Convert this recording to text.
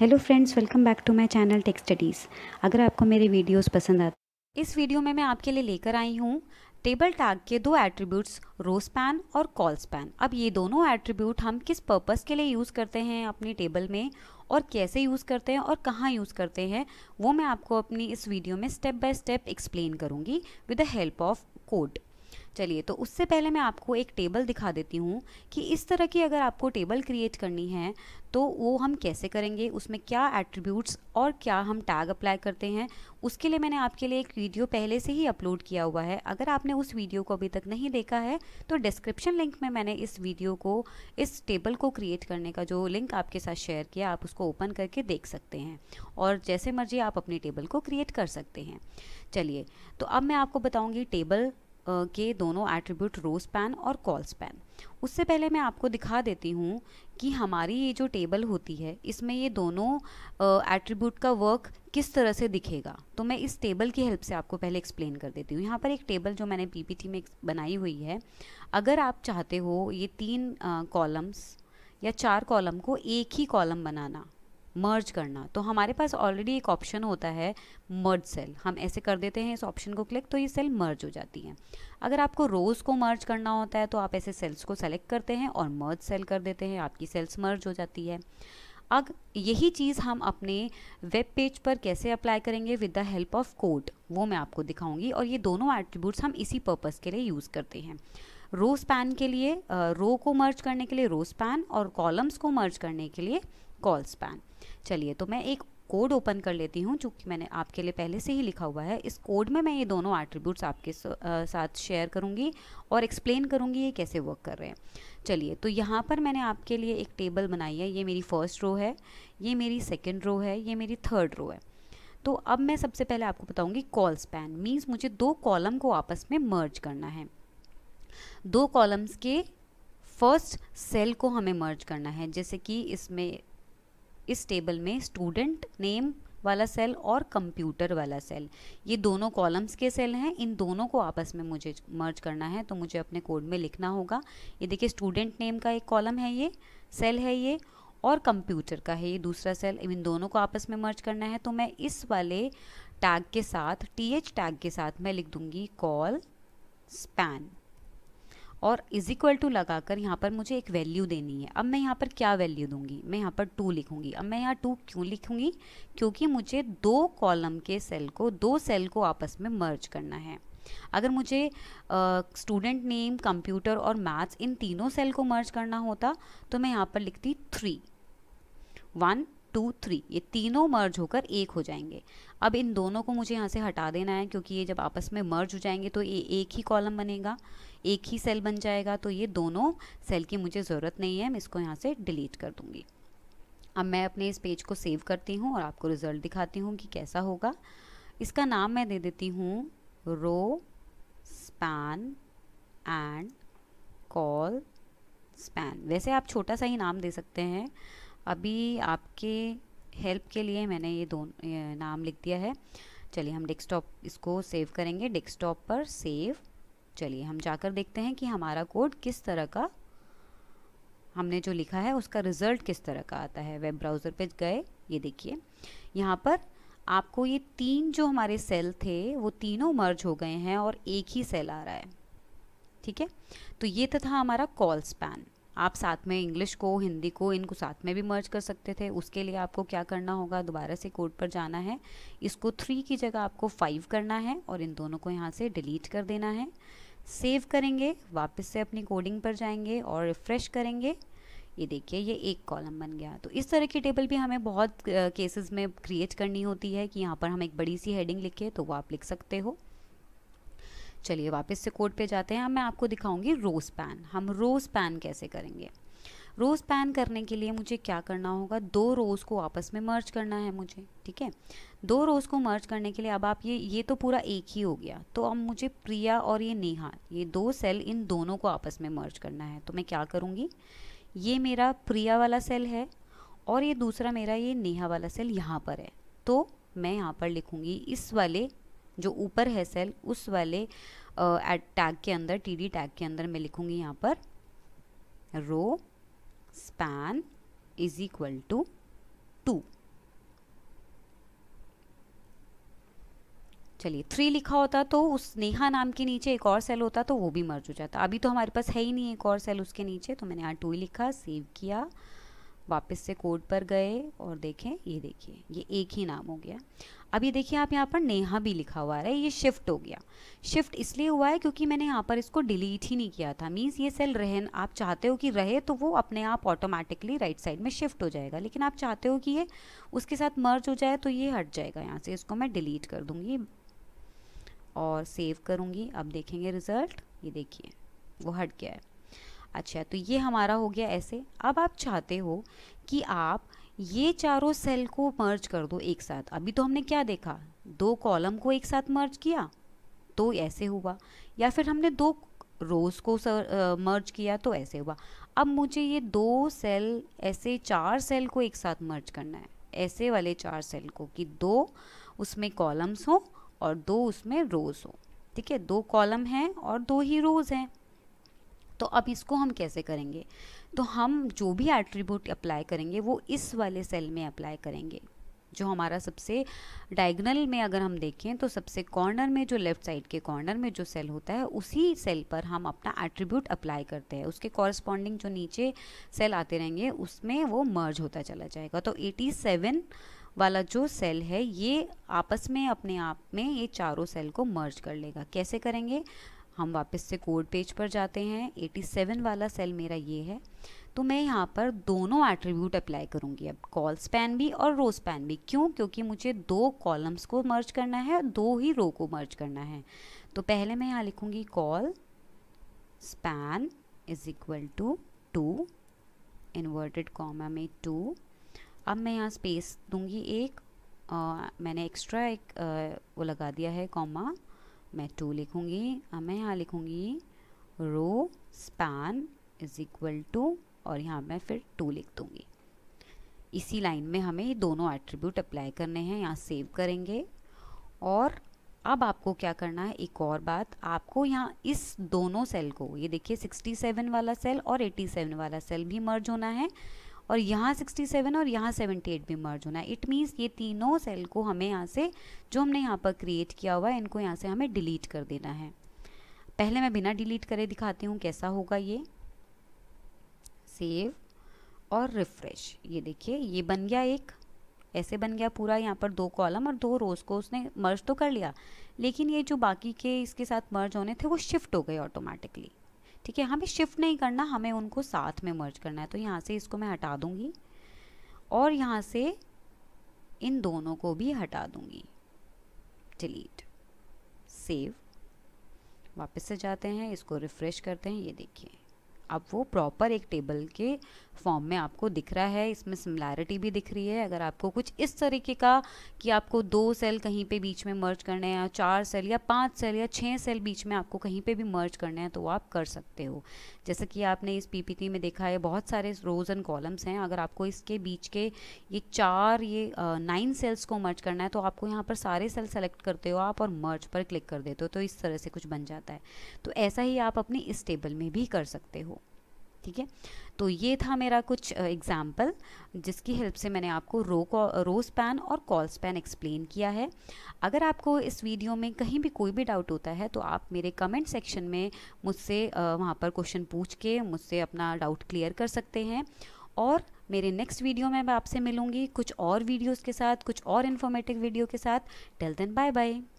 hello friends welcome back to my channel tech studies अगर आपको मेरे वीडियोस पसंद आते इस वीडियो में मैं आपके लिए लेकर आई हूँ टेबल टैग के दो एट्रीब्यूट्स रो स्पैन और कॉल स्पैन अब ये दोनों एट्रीब्यूट हम किस पर्पस के लिए यूज़ करते हैं अपनी टेबल में और कैसे यूज़ करते हैं और कहाँ यूज़ करते हैं वो मैं आपको अपनी इस वीडियो में स्टेप बाय स्टेप एक्सप्लेन करूँगी with the help of code चलिए तो उससे पहले मैं आपको एक टेबल दिखा देती हूँ कि इस तरह की अगर आपको टेबल क्रिएट करनी है तो वो हम कैसे करेंगे उसमें क्या एट्रीब्यूट्स और क्या हम टैग अप्लाई करते हैं उसके लिए मैंने आपके लिए एक वीडियो पहले से ही अपलोड किया हुआ है अगर आपने उस वीडियो को अभी तक नहीं देखा है तो डिस्क्रिप्शन लिंक में मैंने इस वीडियो को इस टेबल को क्रिएट करने का जो लिंक आपके साथ शेयर किया आप उसको ओपन करके देख सकते हैं और जैसे मर्जी आप अपने टेबल को क्रिएट कर सकते हैं चलिए तो अब मैं आपको बताऊँगी टेबल के दोनों एट्रीब्यूट रो स्पैन और कॉल स्पैन उससे पहले मैं आपको दिखा देती हूँ कि हमारी ये जो टेबल होती है इसमें ये दोनों एट्रीब्यूट का वर्क किस तरह से दिखेगा तो मैं इस टेबल की हेल्प से आपको पहले एक्सप्लेन कर देती हूँ यहाँ पर एक टेबल जो मैंने पीपीटी में बनाई हुई है अगर आप चाहते हो ये तीन कॉलम्स या चार कॉलम को एक ही कॉलम बनाना मर्ज करना तो हमारे पास ऑलरेडी एक ऑप्शन होता है मर्ज सेल हम ऐसे कर देते हैं इस ऑप्शन को क्लिक तो ये सेल मर्ज हो जाती हैं अगर आपको रोज़ को मर्ज करना होता है तो आप ऐसे सेल्स को सेलेक्ट करते हैं और मर्ज सेल कर देते हैं आपकी सेल्स मर्ज हो जाती है अब यही चीज़ हम अपने वेब पेज पर कैसे अप्लाई करेंगे with the help of code वो मैं आपको दिखाऊंगी और ये दोनों एट्रीब्यूट्स हम इसी पर्पज़ के लिए यूज़ करते हैं रो स्पैन के लिए रो को मर्ज करने के लिए रो स्पैन और कॉलम्स को मर्ज करने के लिए कॉल स्पैन चलिए तो मैं एक कोड ओपन कर लेती हूँ चूँकि मैंने आपके लिए पहले से ही लिखा हुआ है इस कोड में मैं ये दोनों आर्ट्रीब्यूट्स आपके साथ शेयर करूँगी और एक्सप्लेन करूँगी ये कैसे वर्क कर रहे हैं चलिए तो यहाँ पर मैंने आपके लिए एक टेबल बनाई है ये मेरी फर्स्ट रो है ये मेरी सेकेंड रो है ये मेरी थर्ड रो है तो अब मैं सबसे पहले आपको बताऊँगी कॉल स्पैन मीन्स मुझे दो कॉलम को आपस में मर्ज करना है दो कॉलम्स के फर्स्ट सेल को हमें मर्ज करना है जैसे कि इसमें इस टेबल में स्टूडेंट नेम वाला सेल और कंप्यूटर वाला सेल ये दोनों कॉलम्स के सेल हैं इन दोनों को आपस में मुझे मर्ज करना है तो मुझे अपने कोड में लिखना होगा ये देखिए स्टूडेंट नेम का एक कॉलम है ये सेल है ये और कंप्यूटर का है ये दूसरा सेल इन दोनों को आपस में मर्ज करना है तो मैं इस वाले टैग के साथ टी एच टैग के साथ मैं लिख दूँगी कॉल स्पैन और इज इक्वल टू लगा कर यहाँ पर मुझे एक वैल्यू देनी है अब मैं यहाँ पर क्या वैल्यू दूंगी मैं यहाँ पर टू लिखूंगी अब मैं यहाँ टू क्यों लिखूंगी क्योंकि मुझे दो कॉलम के सेल को दो सेल को आपस में मर्ज करना है अगर मुझे स्टूडेंट नेम कंप्यूटर और मैथ्स इन तीनों सेल को मर्ज करना होता तो मैं यहाँ पर लिखती थ्री वन टू थ्री ये तीनों मर्ज होकर एक हो जाएंगे अब इन दोनों को मुझे यहाँ से हटा देना है क्योंकि ये जब आपस में मर्ज हो जाएंगे तो ये एक ही कॉलम बनेगा एक ही सेल बन जाएगा तो ये दोनों सेल की मुझे ज़रूरत नहीं है मैं इसको यहाँ से डिलीट कर दूँगी अब मैं अपने इस पेज को सेव करती हूँ और आपको रिज़ल्ट दिखाती हूँ कि कैसा होगा इसका नाम मैं दे देती हूँ row span and col span वैसे आप छोटा सा ही नाम दे सकते हैं अभी आपके हेल्प के लिए मैंने ये दो नाम लिख दिया है चलिए हम डेस्कटॉप इसको सेव करेंगे डेस्कटॉप पर सेव चलिए हम जाकर देखते हैं कि हमारा कोड किस तरह का हमने जो लिखा है उसका रिज़ल्ट किस तरह का आता है वेब ब्राउज़र पे गए ये देखिए यहाँ पर आपको ये तीन जो हमारे सेल थे वो तीनों मर्ज हो गए हैं और एक ही सेल आ रहा है ठीक है तो ये तो था हमारा कॉल स्पैन आप साथ में इंग्लिश को हिंदी को इनको साथ में भी मर्ज कर सकते थे उसके लिए आपको क्या करना होगा दोबारा से कोड पर जाना है इसको थ्री की जगह आपको फाइव करना है और इन दोनों को यहाँ से डिलीट कर देना है सेव करेंगे वापस से अपनी कोडिंग पर जाएंगे और रिफ़्रेश करेंगे ये देखिए ये एक कॉलम बन गया तो इस तरह की टेबल भी हमें बहुत केसेस में क्रिएट करनी होती है कि यहाँ पर हम एक बड़ी सी हेडिंग लिखे तो वो आप लिख सकते हो चलिए वापस से कोड पे जाते हैं अब मैं आपको दिखाऊंगी रोज़ पैन हम रोज़ पैन कैसे करेंगे रोज़ पैन करने के लिए मुझे क्या करना होगा दो रोज़ को आपस में मर्ज करना है मुझे ठीक है दो रोज़ को मर्ज करने के लिए अब आप ये ये तो पूरा एक ही हो गया तो अब मुझे प्रिया और ये नेहा ये दो सेल इन दोनों को आपस में मर्ज करना है तो मैं क्या करूँगी ये मेरा प्रिया वाला सेल है और ये दूसरा मेरा ये नेहा वाला सेल यहाँ पर है तो मैं यहाँ पर लिखूँगी इस वाले जो ऊपर है सेल उस वाले एट टैग के अंदर डी टैग के अंदर मैं लिखूंगी यहाँ पर row span is equal to two चलिए थ्री लिखा होता तो उस नेहा नाम के नीचे एक और सेल होता तो वो भी मर्ज हो जाता अभी तो हमारे पास है ही नहीं एक और सेल उसके नीचे तो मैंने यहाँ टू ही लिखा सेव किया वापस से कोड पर गए और देखें ये देखिए ये एक ही नाम हो गया अब ये देखिए आप यहाँ पर नेहा भी लिखा हुआ है ये शिफ्ट हो गया शिफ्ट इसलिए हुआ है क्योंकि मैंने यहाँ पर इसको डिलीट ही नहीं किया था मीन्स ये सेल रहन आप चाहते हो कि रहे तो वो अपने आप ऑटोमेटिकली राइट साइड में शिफ्ट हो जाएगा लेकिन आप चाहते हो कि ये उसके साथ मर्ज हो जाए तो ये हट जाएगा यहाँ से इसको मैं डिलीट कर दूँगी और सेव करूँगी अब देखेंगे रिज़ल्ट ये देखिए वो हट गया है अच्छा तो ये हमारा हो गया ऐसे अब आप चाहते हो कि आप ये चारों सेल को मर्ज कर दो एक साथ अभी तो हमने क्या देखा दो कॉलम को एक साथ मर्ज किया तो ऐसे हुआ या फिर हमने दो रोज़ को सर, आ, मर्ज किया तो ऐसे हुआ अब मुझे ये दो सेल ऐसे चार सेल को एक साथ मर्ज करना है ऐसे वाले चार सेल को कि दो उसमें कॉलम्स हो और दो उसमें रोज़ हो ठीक है दो कॉलम हैं और दो ही रोज़ हैं तो अब इसको हम कैसे करेंगे तो हम जो भी एट्रीब्यूट अप्लाई करेंगे वो इस वाले सेल में अप्लाई करेंगे जो हमारा सबसे डायगनल में अगर हम देखें तो सबसे कॉर्नर में जो लेफ्ट साइड के कॉर्नर में जो सेल होता है उसी सेल पर हम अपना एट्रीब्यूट अप्लाई करते हैं उसके कॉरस्पॉन्डिंग जो नीचे सेल आते रहेंगे उसमें वो मर्ज होता चला जाएगा तो 87 वाला जो सेल है ये आपस में अपने आप में ये चारों सेल को मर्ज कर लेगा कैसे करेंगे हम वापस से कोड पेज पर जाते हैं 87 वाला सेल मेरा ये है तो मैं यहाँ पर दोनों एट्रीब्यूट अप्लाई करूँगी अब कॉल स्पैन भी और रो स्पैन भी क्यों क्योंकि मुझे दो कॉलम्स को मर्ज करना है और दो ही रो को मर्ज करना है तो पहले मैं यहाँ लिखूँगी col span is equal to two inverted comma में टू अब मैं यहाँ स्पेस दूँगी एक आ, मैंने एक्स्ट्रा एक आ, वो लगा दिया है कॉमा मैं टू लिखूँगी अब मैं यहाँ लिखूँगी row span is equal to और यहाँ मैं फिर टू लिख दूँगी इसी लाइन में हमें ये दोनों एट्रीब्यूट अप्लाई करने हैं यहाँ सेव करेंगे और अब आपको क्या करना है एक और बात आपको यहाँ इस दोनों सेल को ये देखिए 67 वाला सेल और 87 वाला सेल भी मर्ज होना है और यहाँ 67 और यहाँ 78 भी मर्ज होना है इट मीन्स ये तीनों सेल को हमें यहाँ से जो हमने यहाँ पर क्रिएट किया हुआ है इनको यहाँ से हमें डिलीट कर देना है पहले मैं बिना डिलीट करे दिखाती हूँ कैसा होगा ये सेव और रिफ्रेश ये देखिए ये बन गया एक ऐसे बन गया पूरा यहाँ पर दो कॉलम और दो रोज़ को उसने मर्ज तो कर लिया लेकिन ये जो बाकी के इसके साथ मर्ज होने थे वो शिफ्ट हो गए ऑटोमेटिकली ठीक है हमें शिफ्ट नहीं करना हमें उनको साथ में मर्ज करना है तो यहाँ से इसको मैं हटा दूँगी और यहाँ से इन दोनों को भी हटा दूँगी डिलीट सेव वापस से जाते हैं इसको रिफ़्रेश करते हैं ये देखिए अब वो प्रॉपर एक टेबल के फॉर्म में आपको दिख रहा है इसमें सिमिलैरिटी भी दिख रही है अगर आपको कुछ इस तरीके का कि आपको दो सेल कहीं पे बीच में मर्ज करने हैं या चार सेल या पांच सेल या छः सेल बीच में आपको कहीं पे भी मर्ज करने हैं तो वो आप कर सकते हो जैसे कि आपने इस पीपीटी में देखा है बहुत सारे रोज एंड कॉलम्स हैं अगर आपको इसके बीच के ये चार ये नाइन सेल्स को मर्ज करना है तो आपको यहाँ पर सारे सेल सेलेक्ट करते हो आप और मर्ज पर क्लिक कर देते हो तो इस तरह से कुछ बन जाता है तो ऐसा ही आप अपने इस टेबल में भी कर सकते हो ठीक है तो ये था मेरा कुछ एग्ज़ाम्पल जिसकी हेल्प से मैंने आपको रो रो स्पैन और कॉल स्पैन एक्सप्लेन किया है अगर आपको इस वीडियो में कहीं भी कोई भी डाउट होता है तो आप मेरे कमेंट सेक्शन में मुझसे वहाँ पर क्वेश्चन पूछ के मुझसे अपना डाउट क्लियर कर सकते हैं और मेरे नेक्स्ट वीडियो में मैं आपसे मिलूँगी कुछ और वीडियोज़ के साथ कुछ और इन्फॉर्मेटिव वीडियो के साथ टेल देन बाय बाय